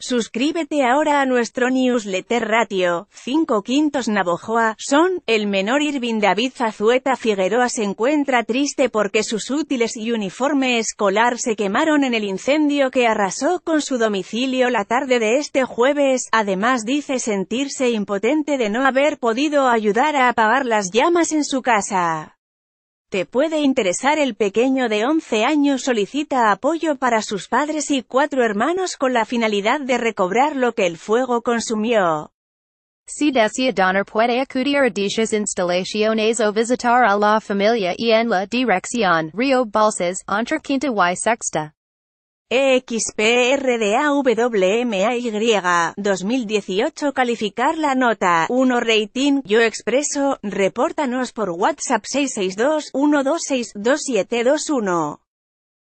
Suscríbete ahora a nuestro newsletter ratio, 5 quintos Navojoa, son, el menor Irving David Zazueta Figueroa se encuentra triste porque sus útiles y uniforme escolar se quemaron en el incendio que arrasó con su domicilio la tarde de este jueves, además dice sentirse impotente de no haber podido ayudar a apagar las llamas en su casa. Te puede interesar el pequeño de 11 años solicita apoyo para sus padres y cuatro hermanos con la finalidad de recobrar lo que el fuego consumió. Si desea donar puede acudir a dichas instalaciones o visitar a la familia y en la dirección Río Balsas, entre quinta y sexta. EXPRDAWMAY 2018 Calificar la nota 1 Rating Yo Expreso, repórtanos por WhatsApp 662 126